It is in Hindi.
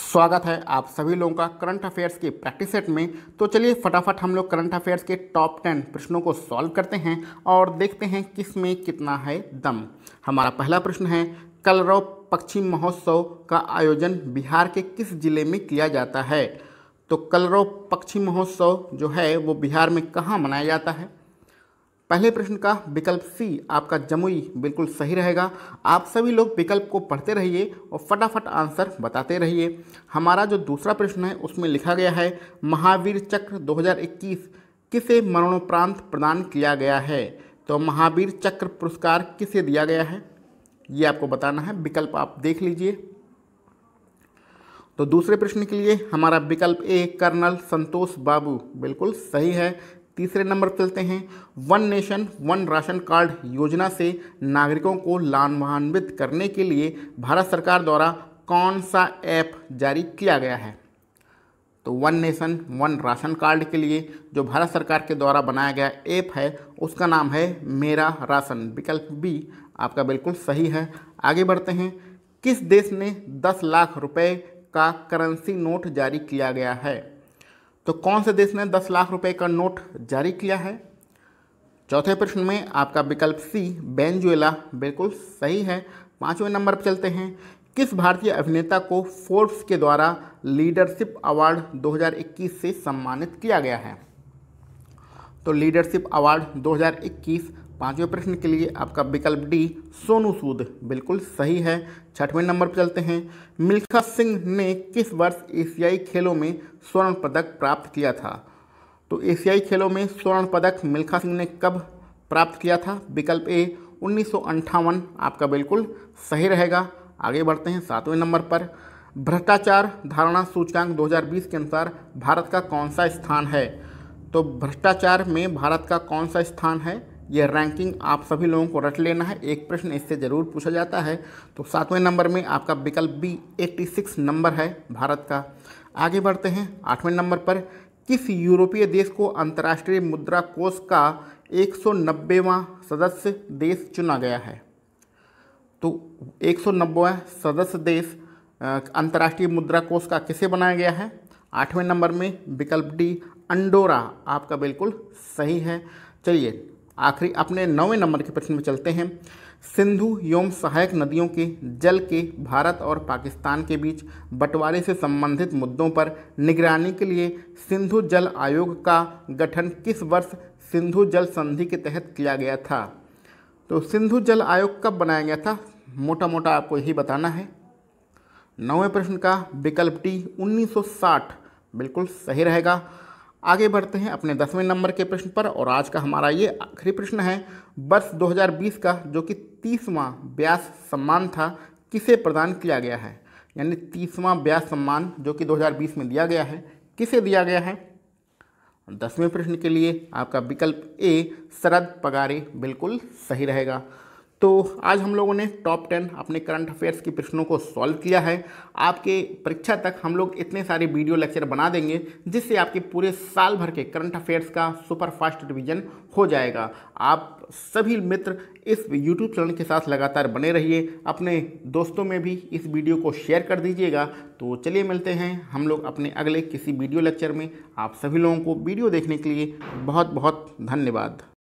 स्वागत है आप सभी लोगों का करंट अफेयर्स के प्रैक्टिस सेट में तो चलिए फटाफट हम लोग करंट अफेयर्स के टॉप टेन प्रश्नों को सॉल्व करते हैं और देखते हैं किस में कितना है दम हमारा पहला प्रश्न है कलरव पक्षी महोत्सव का आयोजन बिहार के किस जिले में किया जाता है तो कलरव पक्षी महोत्सव जो है वो बिहार में कहाँ मनाया जाता है पहले प्रश्न का विकल्प सी आपका जमुई बिल्कुल सही रहेगा आप सभी लोग विकल्प को पढ़ते रहिए और फटाफट आंसर बताते रहिए हमारा जो दूसरा प्रश्न है उसमें लिखा गया है महावीर चक्र 2021 किसे मरणोपरांत प्रदान किया गया है तो महावीर चक्र पुरस्कार किसे दिया गया है ये आपको बताना है विकल्प आप देख लीजिए तो दूसरे प्रश्न के लिए हमारा विकल्प ए कर्नल संतोष बाबू बिल्कुल सही है तीसरे नंबर चलते हैं one nation one ration card योजना से नागरिकों को लाभान्वित करने के लिए भारत सरकार द्वारा कौन सा ऐप जारी किया गया है तो one nation one ration card के लिए जो भारत सरकार के द्वारा बनाया गया ऐप है उसका नाम है मेरा राशन विकल्प बी आपका बिल्कुल सही है आगे बढ़ते हैं किस देश ने 10 लाख रुपए का करेंसी नोट जारी किया गया है तो कौन से देश ने दस लाख रुपए का नोट जारी किया है चौथे प्रश्न में आपका विकल्प सी बेंजुएला बिल्कुल सही है पांचवें नंबर पर चलते हैं किस भारतीय अभिनेता को फोर्ब्स के द्वारा लीडरशिप अवार्ड 2021 से सम्मानित किया गया है तो लीडरशिप अवार्ड 2021 पांचवें प्रश्न के लिए आपका विकल्प डी सोनू सूद बिल्कुल सही है छठवें नंबर पर चलते हैं मिल्खा सिंह ने किस वर्ष एशियाई खेलों में स्वर्ण पदक प्राप्त किया था तो एशियाई खेलों में स्वर्ण पदक मिल्खा सिंह ने कब प्राप्त किया था विकल्प ए उन्नीस आपका बिल्कुल सही रहेगा आगे बढ़ते हैं सातवें नंबर पर भ्रष्टाचार धारणा सूचकांक 2020 के अनुसार भारत का कौन सा स्थान है तो भ्रष्टाचार में भारत का कौन सा स्थान है यह रैंकिंग आप सभी लोगों को रट लेना है एक प्रश्न इससे ज़रूर पूछा जाता है तो सातवें नंबर में आपका विकल्प बी 86 नंबर है भारत का आगे बढ़ते हैं आठवें नंबर पर किस यूरोपीय देश को अंतर्राष्ट्रीय मुद्रा कोष का एक सौ सदस्य देश चुना गया है तो एक सौ सदस्य देश अंतर्राष्ट्रीय मुद्रा कोष का किसे बनाया गया है आठवें नंबर में विकल्प डी अंडोरा आपका बिल्कुल सही है चलिए आखिरी अपने नौवें नंबर के प्रश्न में चलते हैं सिंधु एवं सहायक नदियों के जल के भारत और पाकिस्तान के बीच बंटवारे से संबंधित मुद्दों पर निगरानी के लिए सिंधु जल आयोग का गठन किस वर्ष सिंधु जल संधि के तहत किया गया था तो सिंधु जल आयोग कब बनाया गया था मोटा मोटा आपको यही बताना है नौवें प्रश्न का विकल्प डी 1960 बिल्कुल सही रहेगा आगे बढ़ते हैं अपने दसवें नंबर के प्रश्न पर और आज का हमारा ये आखिरी प्रश्न है वर्ष 2020 का जो कि तीसवां व्यास सम्मान था किसे प्रदान किया गया है यानी तीसवां व्यास सम्मान जो कि 2020 में दिया गया है किसे दिया गया है दसवें प्रश्न के लिए आपका विकल्प ए शरद पगारे बिल्कुल सही रहेगा तो आज हम लोगों ने टॉप टेन अपने करंट अफेयर्स के प्रश्नों को सॉल्व किया है आपके परीक्षा तक हम लोग इतने सारे वीडियो लेक्चर बना देंगे जिससे आपके पूरे साल भर के करंट अफेयर्स का सुपर फास्ट रिवीजन हो जाएगा आप सभी मित्र इस यूट्यूब चैनल के साथ लगातार बने रहिए अपने दोस्तों में भी इस वीडियो को शेयर कर दीजिएगा तो चलिए मिलते हैं हम लोग अपने अगले किसी वीडियो लेक्चर में आप सभी लोगों को वीडियो देखने के लिए बहुत बहुत धन्यवाद